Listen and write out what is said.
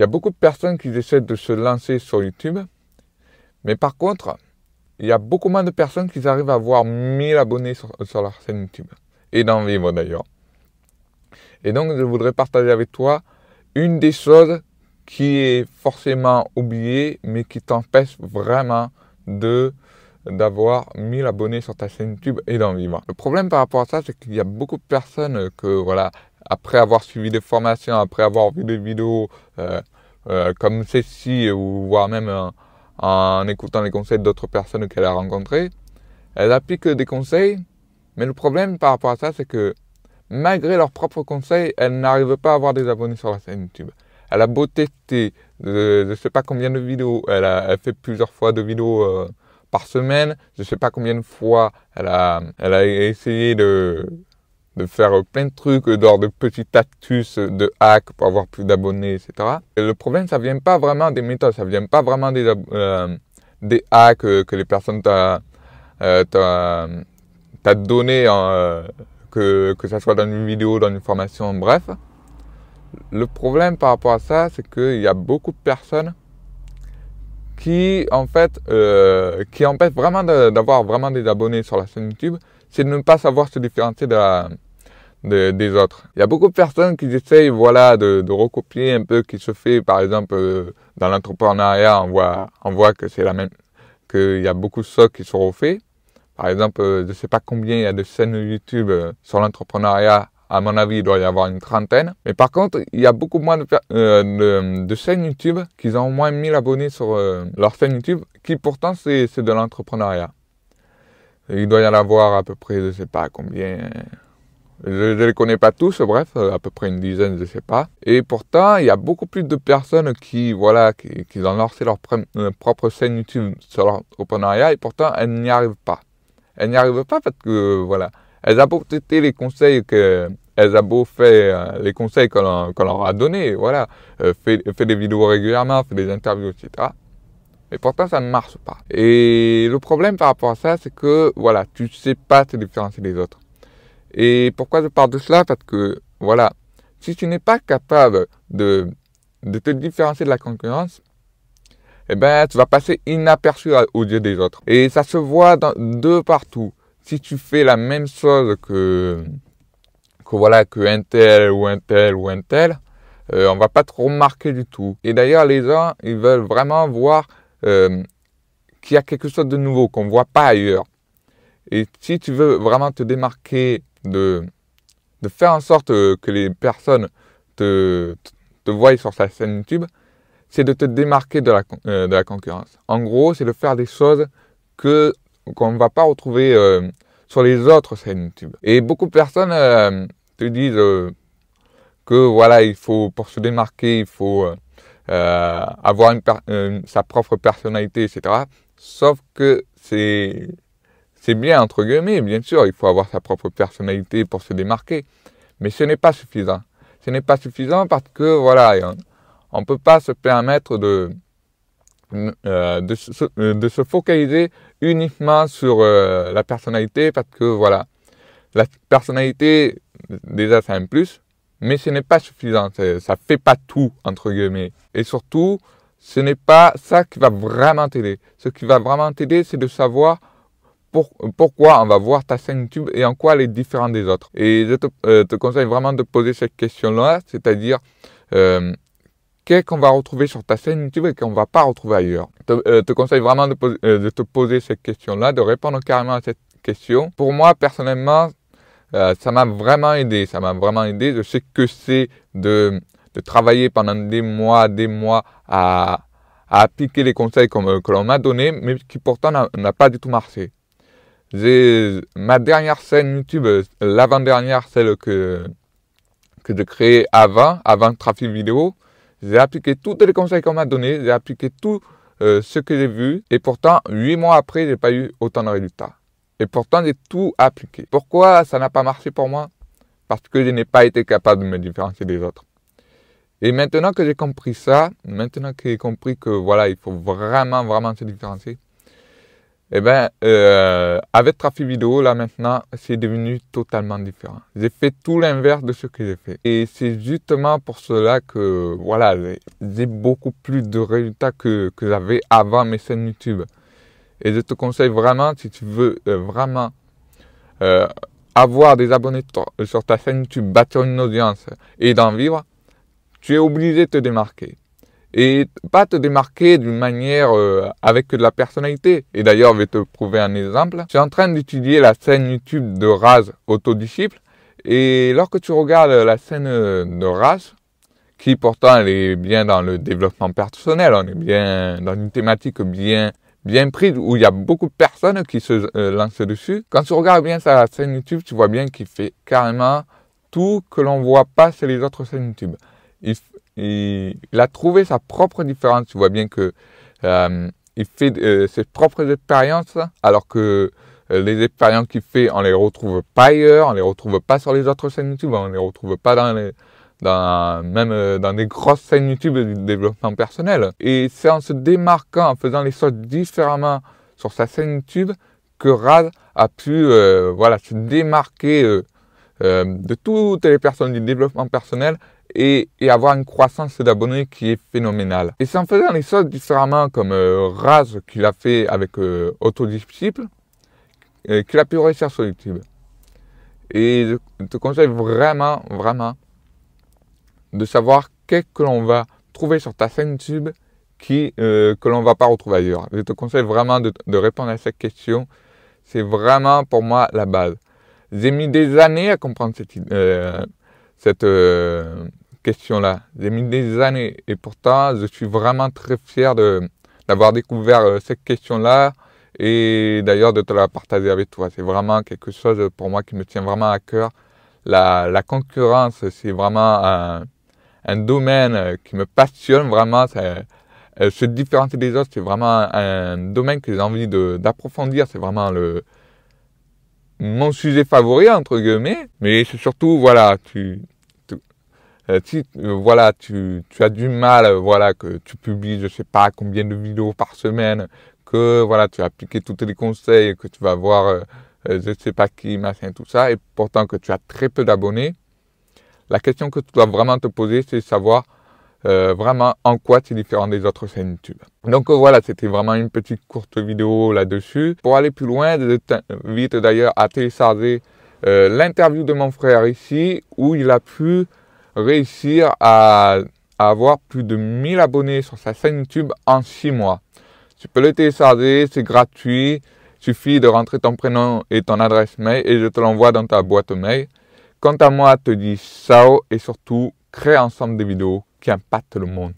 Il y a beaucoup de personnes qui essaient de se lancer sur YouTube, mais par contre, il y a beaucoup moins de personnes qui arrivent à avoir 1000 abonnés sur, leur chaîne YouTube, et d'en vivre d'ailleurs. Et donc, je voudrais partager avec toi une des choses qui est forcément oubliée, mais qui t'empêche vraiment de d'avoir 1000 abonnés sur ta chaîne YouTube et d'en vivre. Le problème par rapport à ça, c'est qu'il y a beaucoup de personnes que, voilà, après avoir suivi des formations, après avoir vu des vidéos, euh, euh, comme celle-ci, ou voire même euh, en écoutant les conseils d'autres personnes qu'elle a rencontrées, elle applique des conseils, mais le problème par rapport à ça, c'est que malgré leurs propres conseils, elle n'arrive pas à avoir des abonnés sur la chaîne YouTube. Elle a beau tester, je ne sais pas combien de vidéos, elle a fait plusieurs fois de vidéos euh, par semaine, je ne sais pas combien de fois elle a, elle a essayé de, de faire plein de trucs, dehors de petits actus euh, de hacks pour avoir plus d'abonnés, etc. le problème, ça vient pas vraiment des méthodes, ça vient pas vraiment des, euh, des hacks euh, que les personnes t'ont euh, donné, que, que ça soit dans une vidéo, dans une formation, bref. Le problème par rapport à ça, c'est qu'il y a beaucoup de personnes qui en fait euh, qui empêche vraiment d'avoir vraiment des abonnés sur la chaîne YouTube, c'est de ne pas savoir se différencier de des autres. Il y a beaucoup de personnes qui essayent voilà de, recopier un peu ce qui se fait par exemple euh, dans l'entrepreneuriat, on voit on voit que c'est la même qu'il y a beaucoup de choses qui sont refaits. Par exemple, euh, je ne sais pas combien il y a de chaînes YouTube sur l'entrepreneuriat à mon avis, il doit y avoir une trentaine. Mais par contre, il y a beaucoup moins de, euh, de, chaînes YouTube qui ont au moins 1000 abonnés sur euh, leur chaîne YouTube, qui pourtant c'est de l'entrepreneuriat. Il doit y en avoir à peu près, je ne sais pas combien. Je ne les connais pas tous, bref, euh, à peu près une dizaine, je ne sais pas. Et pourtant, il y a beaucoup plus de personnes qui, voilà, qui, ont lancé leur, propre chaîne YouTube sur l'entrepreneuriat et pourtant, elles n'y arrivent pas. Elles n'y arrivent pas parce que, voilà, elles apportent les conseils que, elles a beau faire euh, les conseils qu'on leur a donnés, voilà, euh, fait, fait, des vidéos régulièrement, fait des interviews, etc. Et pourtant, ça ne marche pas. Et le problème par rapport à ça, c'est que, voilà, tu sais pas te différencier des autres. Et pourquoi je parle de cela Parce que, voilà, si tu n'es pas capable de, te différencier de la concurrence, eh ben, tu vas passer inaperçu aux yeux des autres. Et ça se voit dans, de partout. Si tu fais la même chose que, que voilà que un tel ou un tel ou un tel, euh, on va pas trop marquer du tout. Et d'ailleurs, les gens, ils veulent vraiment voir euh, qu'il y a quelque chose de nouveau qu'on voit pas ailleurs. Et si tu veux vraiment te démarquer de, de faire en sorte euh, que les personnes te, voient sur sa chaîne YouTube, c'est de te démarquer de la, de la concurrence. En gros, c'est de faire des choses que qu'on ne va pas retrouver sur les autres chaînes YouTube. Et beaucoup de personnes te disent euh, que voilà, il faut, pour se démarquer, il faut euh, euh, avoir une sa propre personnalité, etc. Sauf que c'est, c'est bien, entre guillemets, bien sûr, il faut avoir sa propre personnalité pour se démarquer. Mais ce n'est pas suffisant. Ce n'est pas suffisant parce que, voilà, on ne peut pas se permettre de, de, se, focaliser uniquement sur la personnalité parce que voilà, la personnalité déjà c'est un plus, mais ce n'est pas suffisant, ça fait pas tout, entre guillemets. Et surtout, ce n'est pas ça qui va vraiment t'aider. Ce qui va vraiment t'aider, c'est de savoir pour, pourquoi on va voir ta scène YouTube et en quoi elle est différente des autres. Et je te, euh, conseille vraiment de poser cette question-là, c'est-à-dire euh, qu'est-ce qu'on va retrouver sur ta scène YouTube et qu'on ne va pas retrouver ailleurs. Je euh, te, conseille vraiment de te poser cette question-là, de répondre carrément à cette question. Pour moi, personnellement, euh, ça m'a vraiment aidé, ça m'a vraiment aidé. Je sais que c'est de, travailler pendant des mois, des mois à, appliquer les conseils euh, que l'on m'a donné, mais qui pourtant n'a pas du tout marché. ma dernière scène YouTube, euh, l'avant-dernière, celle que, que j'ai créée avant, avant Trafic Vidéo, j'ai appliqué tous les conseils qu'on m'a donnés, j'ai appliqué tout ce que j'ai vu, et pourtant, huit mois après, j'ai pas eu autant de résultats et pourtant j'ai tout appliqué. Pourquoi ça n'a pas marché pour moi Parce que je n'ai pas été capable de me différencier des autres. Et maintenant que j'ai compris ça, maintenant que j'ai compris que voilà, il faut vraiment, vraiment se différencier, eh ben, euh, avec Trafic Vidéo, là maintenant, c'est devenu totalement différent. J'ai fait tout l'inverse de ce que j'ai fait. Et c'est justement pour cela que, voilà, j'ai beaucoup plus de résultats que, que j'avais avant mes chaînes YouTube. Et je te conseille vraiment, si tu veux euh, vraiment euh, avoir des abonnés sur ta chaîne YouTube, bâtir une audience et d'en vivre, tu es obligé de te démarquer. Et pas te démarquer d'une manière avec euh, avec de la personnalité. Et d'ailleurs, je vais te prouver un exemple. Je suis en train d'étudier la chaîne YouTube de Raz Autodisciple. Et lorsque tu regardes la scène de Raz, qui pourtant elle est bien dans le développement personnel, on est bien dans une thématique bien bien prise où il y a beaucoup de personnes qui se euh, lancent dessus. Quand tu regardes bien sa chaîne YouTube, tu vois bien qu'il fait carrément tout que l'on voit pas sur les autres chaînes YouTube. Il, a trouvé sa propre différence. Tu vois bien que euh, il fait euh, ses propres expériences, alors que les expériences qu'il fait, on les retrouve pas ailleurs, on les retrouve pas sur les autres chaînes YouTube, on les retrouve pas dans les, dans, même euh, dans des grosses scènes YouTube du développement personnel. Et c'est en se démarquant, en faisant les choses différemment sur sa scène YouTube, que Raz a pu euh, voilà, se démarquer euh, de toutes les personnes du développement personnel et, et avoir une croissance d'abonnés qui est phénoménale. Et c'est en faisant les choses différemment comme Raz qu'il a fait avec Autodisciple, qu'il a pu réussir sur YouTube. Et je te conseille vraiment, vraiment de savoir qu'est-ce que l'on va trouver sur ta scène YouTube qui, euh, que l'on ne va pas retrouver ailleurs. Je te conseille vraiment de, répondre à cette question. C'est vraiment pour moi la base. J'ai mis des années à comprendre cette, euh, cette euh, question-là. J'ai mis des années et pourtant je suis vraiment très fier d'avoir découvert cette question-là et d'ailleurs de te la partager avec toi. C'est vraiment quelque chose pour moi qui me tient vraiment à cœur. La, la concurrence, c'est vraiment un un domaine euh, qui me passionne vraiment. Euh, se différencier des autres, c'est vraiment un domaine que j'ai envie d'approfondir. C'est vraiment le, mon sujet favori entre guillemets mais c'est surtout voilà tu, tu euh, si voilà tu, tu as du mal voilà que tu publies je sais pas combien de vidéos par semaine que voilà tu as appliqué tous les conseils que tu vas voir je sais pas qui machin tout ça et pourtant que tu as très peu d'abonnés la question que tu dois vraiment te poser, c'est savoir euh, vraiment en quoi c'est différent des autres chaînes YouTube. Donc euh, voilà, c'était vraiment une petite courte vidéo là-dessus. Pour aller plus loin, je t'invite d'ailleurs à télécharger euh, l'interview de mon frère ici, où il a pu réussir à, avoir plus de 1000 abonnés sur sa chaîne YouTube en 6 mois. Tu peux le télécharger, c'est gratuit, suffit de rentrer ton prénom et ton adresse mail et je te l'envoie dans ta boîte mail. Quant à moi, te dis ciao et surtout, crée ensemble des vidéos qui impactent le monde.